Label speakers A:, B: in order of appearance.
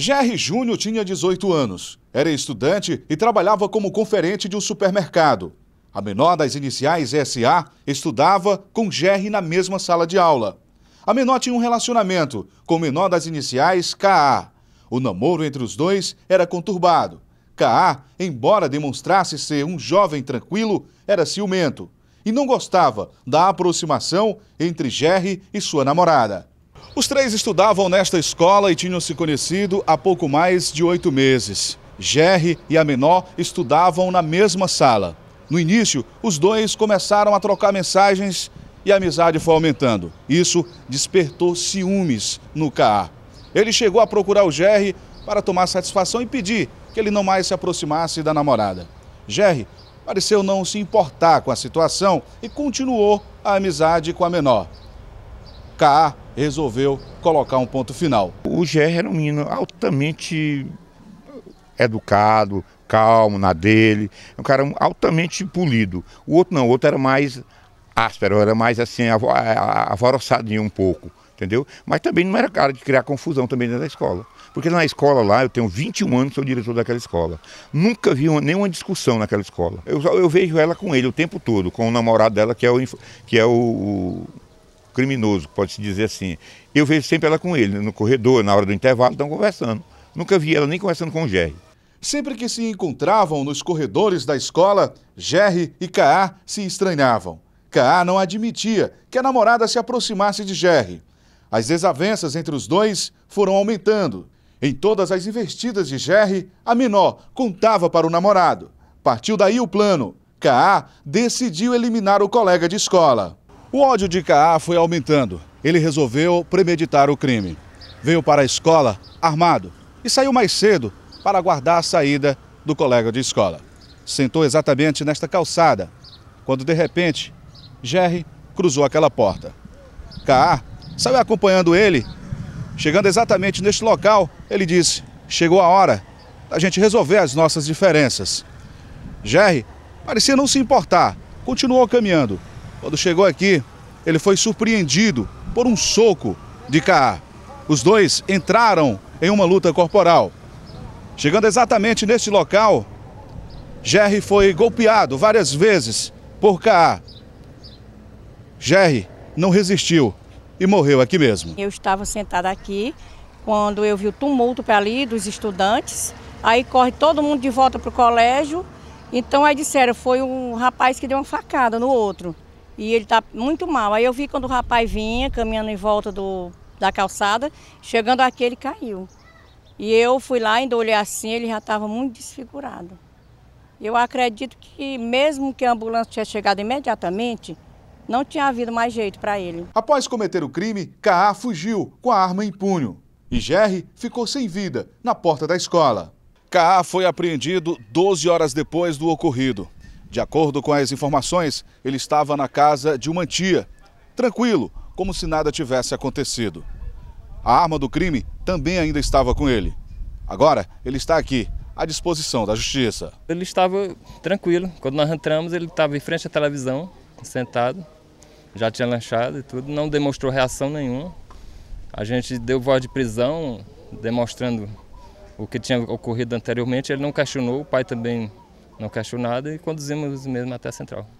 A: Jerry Júnior tinha 18 anos, era estudante e trabalhava como conferente de um supermercado. A menor das iniciais SA estudava com Jerry na mesma sala de aula. A menor tinha um relacionamento com o menor das iniciais KA. O namoro entre os dois era conturbado. KA, embora demonstrasse ser um jovem tranquilo, era ciumento e não gostava da aproximação entre Jerry e sua namorada. Os três estudavam nesta escola e tinham se conhecido há pouco mais de oito meses. Jerry e a menor estudavam na mesma sala. No início, os dois começaram a trocar mensagens e a amizade foi aumentando. Isso despertou ciúmes no K.A. Ele chegou a procurar o Jerry para tomar satisfação e pedir que ele não mais se aproximasse da namorada. Jerry pareceu não se importar com a situação e continuou a amizade com a menor. K.A resolveu colocar um ponto final.
B: O GR era um menino altamente educado, calmo na dele, um cara altamente polido. O outro não, o outro era mais áspero, era mais assim, avaroçadinho um pouco, entendeu? Mas também não era cara de criar confusão também dentro da escola. Porque na escola lá, eu tenho 21 anos, sou diretor daquela escola. Nunca vi uma, nenhuma discussão naquela escola. Eu, eu vejo ela com ele o tempo todo, com o namorado dela, que é o, que é o, criminoso, pode-se dizer assim. Eu vejo sempre ela com ele, no corredor, na hora do intervalo, estão conversando. Nunca vi ela nem conversando com o Jerry. Sempre que se encontravam nos corredores
A: da escola, Jerry e Caá se estranhavam. Caá não admitia que a namorada se aproximasse de Jerry. As desavenças entre os dois foram aumentando. Em todas as investidas de Jerry, a menor contava para o namorado. Partiu daí o plano. K.A. decidiu eliminar o colega de escola. O ódio de Caá foi aumentando. Ele resolveu premeditar o crime. Veio para a escola armado e saiu mais cedo para aguardar a saída do colega de escola. Sentou exatamente nesta calçada, quando de repente Jerry cruzou aquela porta. Caá saiu acompanhando ele. Chegando exatamente neste local, ele disse: Chegou a hora da gente resolver as nossas diferenças. Jerry parecia não se importar, continuou caminhando. Quando chegou aqui, ele foi surpreendido por um soco de Ca. Os dois entraram em uma luta corporal. Chegando exatamente neste local, Jerry foi golpeado várias vezes por K.A. Jerry não resistiu e morreu aqui mesmo.
C: Eu estava sentada aqui quando eu vi o tumulto para ali dos estudantes. Aí corre todo mundo de volta para o colégio. Então aí disseram, foi um rapaz que deu uma facada no outro e ele está muito mal. Aí eu vi quando o rapaz vinha caminhando em volta do, da calçada, chegando aqui ele caiu. E eu fui lá, ainda olhei assim, ele já estava muito desfigurado. Eu acredito que mesmo que a ambulância tivesse chegado imediatamente, não tinha havido mais jeito para ele.
A: Após cometer o crime, K.A. fugiu com a arma em punho e Jerry ficou sem vida na porta da escola. K.A. foi apreendido 12 horas depois do ocorrido. De acordo com as informações, ele estava na casa de uma tia, tranquilo, como se nada tivesse acontecido. A arma do crime também ainda estava com ele. Agora, ele está aqui, à disposição da justiça. Ele estava tranquilo. Quando nós entramos, ele estava em frente à televisão, sentado, já tinha lanchado e tudo, não demonstrou reação nenhuma. A gente deu voz de prisão, demonstrando o que tinha ocorrido anteriormente. Ele não questionou, o pai também não cachou nada e conduzimos mesmo até a central.